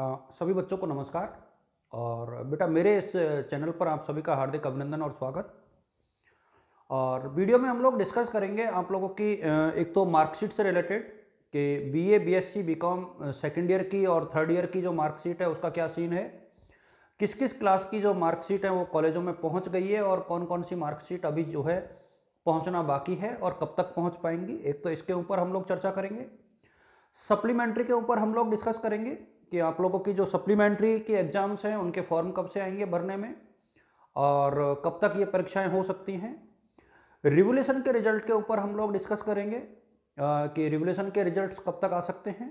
सभी बच्चों को नमस्कार और बेटा मेरे इस चैनल पर आप सभी का हार्दिक अभिनंदन और स्वागत और वीडियो में हम लोग डिस्कस करेंगे आप लोगों की एक तो मार्कशीट से रिलेटेड कि BA BSc BCom second year की और थर्ड ईयर की जो मार्कशीट है उसका क्या सीन है किस किस क्लास की जो मार्कशीट है वो कॉलेजों में पहुँच गई है और कौन कौन सी मार्कशीट अभी जो है पहुँचना बाकी है और कब तक पहुँच पाएंगी एक तो इसके ऊपर हम लोग चर्चा करेंगे सप्लीमेंट्री के ऊपर हम लोग डिस्कस करेंगे कि आप लोगों की जो सप्लीमेंट्री के एग्ज़ाम्स हैं उनके फॉर्म कब से आएंगे भरने में और कब तक ये परीक्षाएं हो सकती हैं रिवोल्यूशन के रिजल्ट के ऊपर हम लोग डिस्कस करेंगे कि रिवोल्यूशन के रिजल्ट्स कब तक आ सकते हैं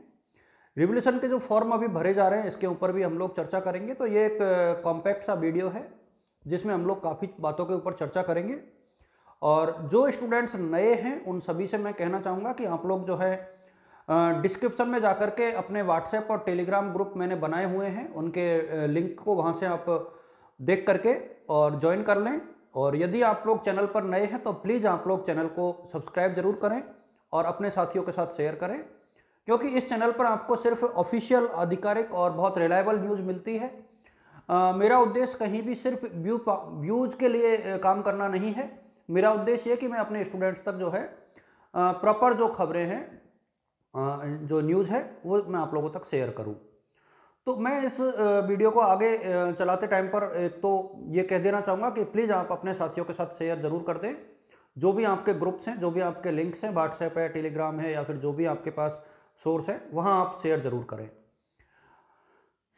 रिवोल्यूशन के जो फॉर्म अभी भरे जा रहे हैं इसके ऊपर भी हम लोग चर्चा करेंगे तो ये एक कॉम्पैक्ट सा वीडियो है जिसमें हम लोग काफ़ी बातों के ऊपर चर्चा करेंगे और जो स्टूडेंट्स नए हैं उन सभी से मैं कहना चाहूँगा कि आप लोग जो है डिस्क्रिप्शन में जाकर के अपने व्हाट्सएप और टेलीग्राम ग्रुप मैंने बनाए हुए हैं उनके लिंक को वहाँ से आप देख करके और ज्वाइन कर लें और यदि आप लोग चैनल पर नए हैं तो प्लीज़ आप लोग चैनल को सब्सक्राइब जरूर करें और अपने साथियों के साथ शेयर करें क्योंकि इस चैनल पर आपको सिर्फ ऑफिशियल आधिकारिक और बहुत रिलायबल न्यूज़ मिलती है आ, मेरा उद्देश्य कहीं भी सिर्फ व्यू व्यूज़ के लिए काम करना नहीं है मेरा उद्देश्य ये कि मैं अपने स्टूडेंट्स तक जो है प्रॉपर जो खबरें हैं जो न्यूज़ है वो मैं आप लोगों तक शेयर करूँ तो मैं इस वीडियो को आगे चलाते टाइम पर एक तो ये कह देना चाहूँगा कि प्लीज़ आप अपने साथियों के साथ शेयर ज़रूर कर दें जो भी आपके ग्रुप्स हैं जो भी आपके लिंक्स हैं व्हाट्सएप है टेलीग्राम है या फिर जो भी आपके पास सोर्स है वहाँ आप शेयर ज़रूर करें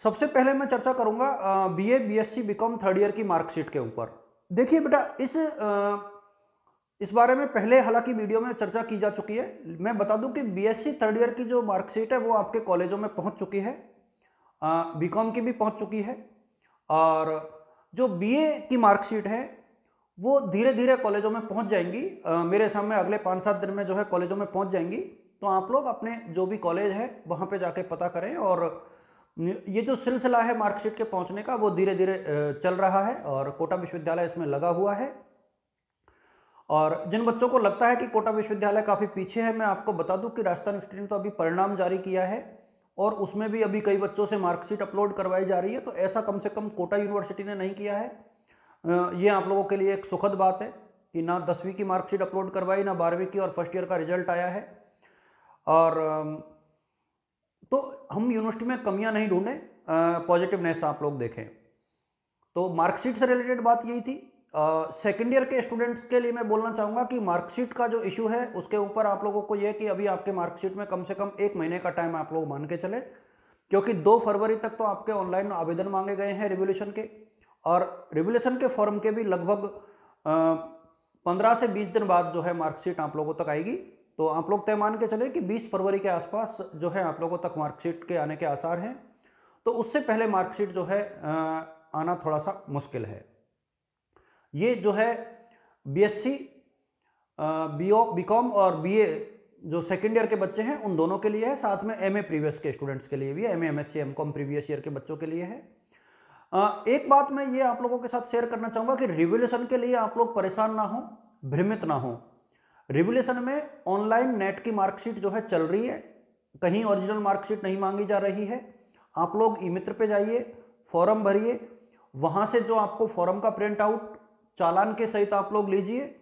सबसे पहले मैं चर्चा करूँगा B A B S C B com third year की मार्कशीट के ऊपर देखिए बेटा इस आ, इस बारे में पहले हालांकि वीडियो में चर्चा की जा चुकी है मैं बता दूं कि बीएससी थर्ड ईयर की जो मार्कशीट है वो आपके कॉलेजों में पहुंच चुकी है बीकॉम की भी पहुंच चुकी है और जो बीए की मार्कशीट है वो धीरे धीरे कॉलेजों में पहुंच जाएंगी आ, मेरे सामने अगले पाँच सात दिन में जो है कॉलेजों में पहुँच जाएंगी तो आप लोग अपने जो भी कॉलेज है वहाँ पर जाके पता करें और ये जो सिलसिला है मार्कशीट के पहुँचने का वो धीरे धीरे चल रहा है और कोटा विश्वविद्यालय इसमें लगा हुआ है और जिन बच्चों को लगता है कि कोटा विश्वविद्यालय काफ़ी पीछे है मैं आपको बता दूं कि राजस्थान यूनिवर्सिटी ने तो अभी परिणाम जारी किया है और उसमें भी अभी कई बच्चों से मार्कशीट अपलोड करवाई जा रही है तो ऐसा कम से कम कोटा यूनिवर्सिटी ने नहीं किया है ये आप लोगों के लिए एक सुखद बात है कि ना दसवीं की मार्कशीट अपलोड करवाई ना बारहवीं की और फर्स्ट ईयर का रिजल्ट आया है और तो हम यूनिवर्सिटी में कमियाँ नहीं ढूंढें पॉजिटिवनेस आप लोग देखें तो मार्कशीट से रिलेटेड बात यही थी सेकेंड ईयर के स्टूडेंट्स के लिए मैं बोलना चाहूँगा कि मार्कशीट का जो इशू है उसके ऊपर आप लोगों को यह कि अभी आपके मार्कशीट में कम से कम एक महीने का टाइम आप लोग मान के चले क्योंकि दो फरवरी तक तो आपके ऑनलाइन आवेदन मांगे गए हैं रिवोल्यूशन के और रिवोल्यूशन के फॉर्म के भी लगभग पंद्रह से बीस दिन बाद जो है मार्कशीट आप लोगों तक आएगी तो आप लोग तय मान के चले कि बीस फरवरी के आसपास जो है आप लोगों तक मार्कशीट के आने के आसार हैं तो उससे पहले मार्कशीट जो है आना थोड़ा सा मुश्किल है ये जो है बीएससी बीओ बीकॉम और बीए जो सेकेंड ईयर के बच्चे हैं उन दोनों के लिए है साथ में एमए प्रीवियस के स्टूडेंट्स के लिए भी है MA MSc MCom previous year के बच्चों के लिए है एक बात मैं ये आप लोगों के साथ शेयर करना चाहूँगा कि रिवोल्यूशन के लिए आप लोग परेशान ना हो भ्रमित ना हो रिवोल्यूशन में ऑनलाइन नेट की मार्कशीट जो है चल रही है कहीं ओरिजिनल मार्कशीट नहीं मांगी जा रही है आप लोग ई मित्र पे जाइए फॉर्म भरिए वहाँ से जो आपको फॉर्म का प्रिंट आउट चालान के सहित आप लोग लीजिए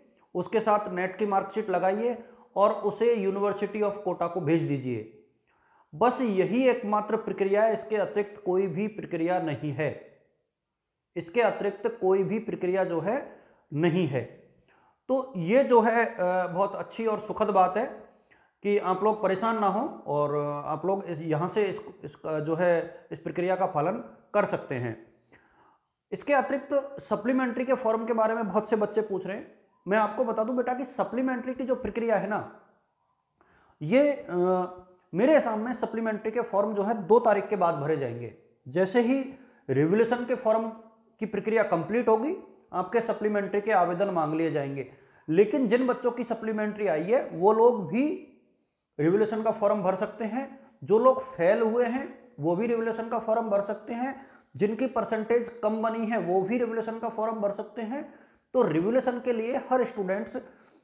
उसके साथ नेट की मार्कशीट लगाइए और उसे यूनिवर्सिटी ऑफ कोटा को भेज दीजिए बस यही एकमात्र प्रक्रिया है इसके अतिरिक्त कोई भी प्रक्रिया नहीं है इसके अतिरिक्त कोई भी प्रक्रिया जो है नहीं है तो ये जो है बहुत अच्छी और सुखद बात है कि आप लोग परेशान ना हो और आप लोग इस यहाँ से इस, इस जो है इस प्रक्रिया का पालन कर सकते हैं इसके अतिरिक्त तो सप्लीमेंट्री के फॉर्म के बारे में बहुत से बच्चे पूछ रहे हैं मैं आपको बता दूं बेटा कि सप्लीमेंट्री की जो प्रक्रिया है ना ये आ, मेरे सामने सप्लीमेंट्री के फॉर्म जो है दो तारीख के बाद भरे जाएंगे जैसे ही रिवोल्यूशन के फॉर्म की प्रक्रिया कंप्लीट होगी आपके सप्लीमेंट्री के आवेदन मांग लिए जाएंगे लेकिन जिन बच्चों की सप्लीमेंट्री आई है वो लोग भी रिवोल्यूशन का फॉर्म भर सकते हैं जो लोग फेल हुए हैं वो भी रिवोल्यूशन का फॉर्म भर सकते हैं जिनकी परसेंटेज कम बनी है वो भी रिवोल्यूशन का फॉर्म भर सकते हैं तो रिवोल्यूशन के लिए हर स्टूडेंट्स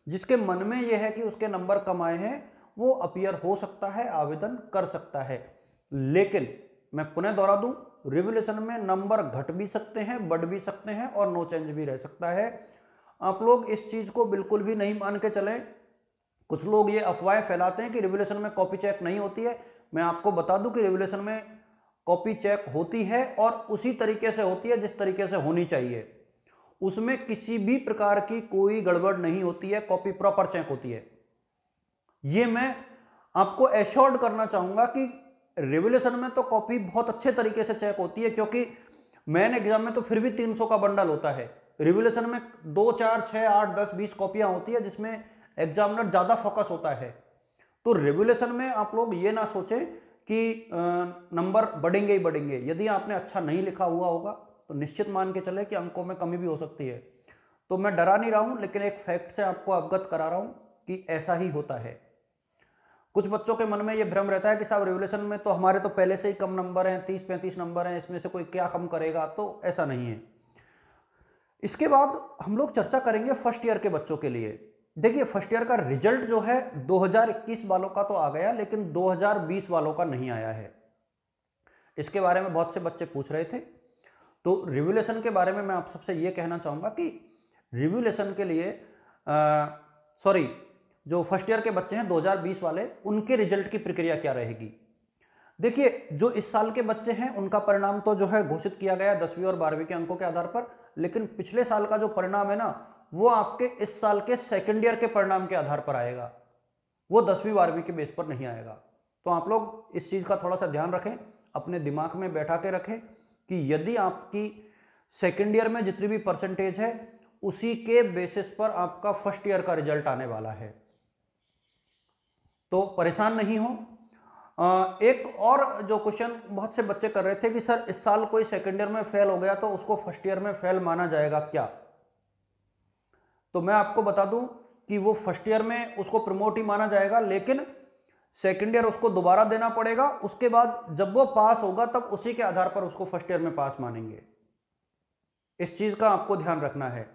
जिसके मन में यह है कि उसके नंबर कम आए हैं वो अपियर हो सकता है आवेदन कर सकता है लेकिन मैं पुनः दोहरा दूं रिवोल्यूशन में नंबर घट भी सकते हैं बढ़ भी सकते हैं और नो चेंज भी रह सकता है आप लोग इस चीज़ को बिल्कुल भी नहीं मान के चले कुछ लोग ये अफवाह फैलाते हैं कि रिवोल्यूशन में कॉपी चेक नहीं होती है मैं आपको बता दूं कि रिवोल्यूशन में कॉपी चेक होती है और उसी तरीके से होती है जिस तरीके से होनी चाहिए उसमें किसी भी प्रकार की कोई गड़बड़ नहीं होती है कॉपी प्रॉपर चेक होती है ये मैं आपको एश्योर्ड करना चाहूंगा कि रेवल्यूशन में तो कॉपी बहुत अच्छे तरीके से चेक होती है क्योंकि मैन एग्जाम में तो फिर भी 300 का बंडल होता है रिवोल्यूशन में दो चार छः आठ दस बीस कॉपियां होती है जिसमें एग्जामिनर ज़्यादा फोकस होता है तो रेवल्यूशन में आप लोग ये ना सोचें कि नंबर बढ़ेंगे ही बढ़ेंगे यदि आपने अच्छा नहीं लिखा हुआ होगा तो निश्चित मान के चले कि अंकों में कमी भी हो सकती है तो मैं डरा नहीं रहा हूँ लेकिन एक फैक्ट से आपको अवगत करा रहा हूँ कि ऐसा ही होता है कुछ बच्चों के मन में ये भ्रम रहता है कि साहब रेवलेशन में तो हमारे तो पहले से ही कम नंबर हैं तीस पैंतीस नंबर हैं इसमें से कोई क्या कम करेगा तो ऐसा नहीं है इसके बाद हम लोग चर्चा करेंगे फर्स्ट ईयर के बच्चों के लिए देखिए फर्स्ट ईयर का रिजल्ट जो है 2021 वालों का तो आ गया लेकिन 2020 वालों का नहीं आया है इसके बारे में बहुत से बच्चे पूछ रहे थे तो रिव्यूलेशन के बारे में मैं आप सबसे ये कहना चाहूँगा कि रिव्यूलेशन के लिए सॉरी जो फर्स्ट ईयर के बच्चे हैं 2020 वाले उनके रिजल्ट की प्रक्रिया क्या रहेगी देखिए जो इस साल के बच्चे हैं उनका परिणाम तो जो है घोषित किया गया दसवीं और बारहवीं के अंकों के आधार पर लेकिन पिछले साल का जो परिणाम है ना वो आपके इस साल के सेकेंड ईयर के परिणाम के आधार पर आएगा वो दसवीं बारहवीं के बेस पर नहीं आएगा तो आप लोग इस चीज़ का थोड़ा सा ध्यान रखें अपने दिमाग में बैठा के रखें कि यदि आपकी सेकेंड ईयर में जितनी भी परसेंटेज है उसी के बेसिस पर आपका फर्स्ट ईयर का रिजल्ट आने वाला है तो परेशान नहीं हो एक और जो क्वेश्चन बहुत से बच्चे कर रहे थे कि सर इस साल कोई सेकेंड ईयर में फेल हो गया तो उसको फर्स्ट ईयर में फेल माना जाएगा क्या तो मैं आपको बता दूं कि वो फर्स्ट ईयर में उसको प्रमोट ही माना जाएगा लेकिन सेकेंड ईयर उसको दोबारा देना पड़ेगा उसके बाद जब वो पास होगा तब उसी के आधार पर उसको फर्स्ट ईयर में पास मानेंगे इस चीज़ का आपको ध्यान रखना है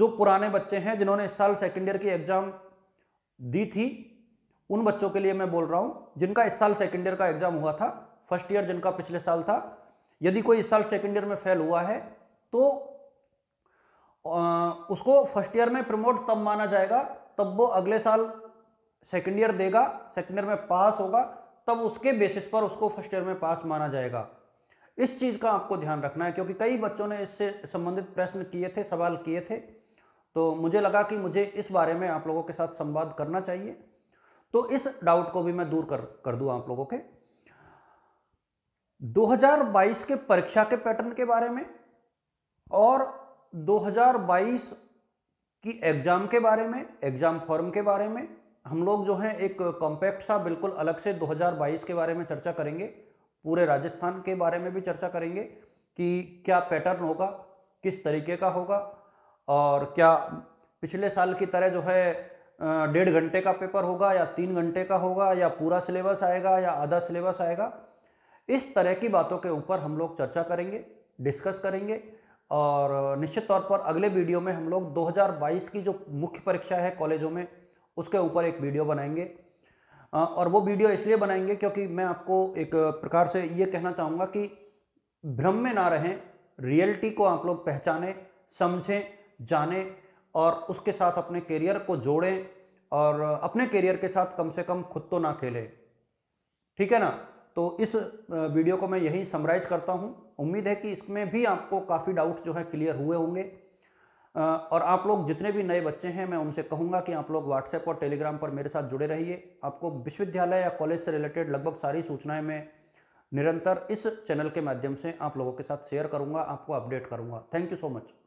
जो पुराने बच्चे हैं जिन्होंने इस साल सेकेंड ईयर की एग्ज़ाम दी थी उन बच्चों के लिए मैं बोल रहा हूं जिनका इस साल सेकेंड ईयर का एग्ज़ाम हुआ था फर्स्ट ईयर जिनका पिछले साल था यदि कोई इस साल सेकेंड ईयर में फेल हुआ है तो उसको फर्स्ट ईयर में प्रमोट तब माना जाएगा तब वो अगले साल सेकेंड ईयर देगा सेकेंड ईयर में पास होगा तब उसके बेसिस पर उसको फर्स्ट ईयर में पास माना जाएगा इस चीज़ का आपको ध्यान रखना है क्योंकि कई बच्चों ने इससे संबंधित प्रश्न किए थे सवाल किए थे तो मुझे लगा कि मुझे इस बारे में आप लोगों के साथ संवाद करना चाहिए तो इस डाउट को भी मैं दूर कर कर दूं आप लोगों के 2022 के परीक्षा के पैटर्न के बारे में और 2022 की एग्ज़ाम के बारे में एग्ज़ाम फॉर्म के बारे में हम लोग जो हैं एक कॉम्पैक्ट सा बिल्कुल अलग से 2022 के बारे में चर्चा करेंगे पूरे राजस्थान के बारे में भी चर्चा करेंगे कि क्या पैटर्न होगा किस तरीके का होगा और क्या पिछले साल की तरह जो है डेढ़ घंटे का पेपर होगा या तीन घंटे का होगा या पूरा सिलेबस आएगा या आधा सिलेबस आएगा इस तरह की बातों के ऊपर हम लोग चर्चा करेंगे डिस्कस करेंगे और निश्चित तौर पर अगले वीडियो में हम लोग 2022 की जो मुख्य परीक्षा है कॉलेजों में उसके ऊपर एक वीडियो बनाएंगे और वो वीडियो इसलिए बनाएंगे क्योंकि मैं आपको एक प्रकार से ये कहना चाहूँगा कि भ्रम में ना रहें रियलिटी को आप लोग पहचानें समझें जानें और उसके साथ अपने करियर को जोड़ें और अपने करियर के साथ कम से कम खुद तो ना खेलें ठीक है ना तो इस वीडियो को मैं यही समराइज करता हूँ उम्मीद है कि इसमें भी आपको काफ़ी डाउट जो है क्लियर हुए होंगे और आप लोग जितने भी नए बच्चे हैं मैं उनसे कहूँगा कि आप लोग व्हाट्सएप और टेलीग्राम पर मेरे साथ जुड़े रहिए आपको विश्वविद्यालय या कॉलेज से रिलेटेड लगभग सारी सूचनाएं मैं निरंतर इस चैनल के माध्यम से आप लोगों के साथ शेयर करूँगा आपको अपडेट करूँगा थैंक यू सो मच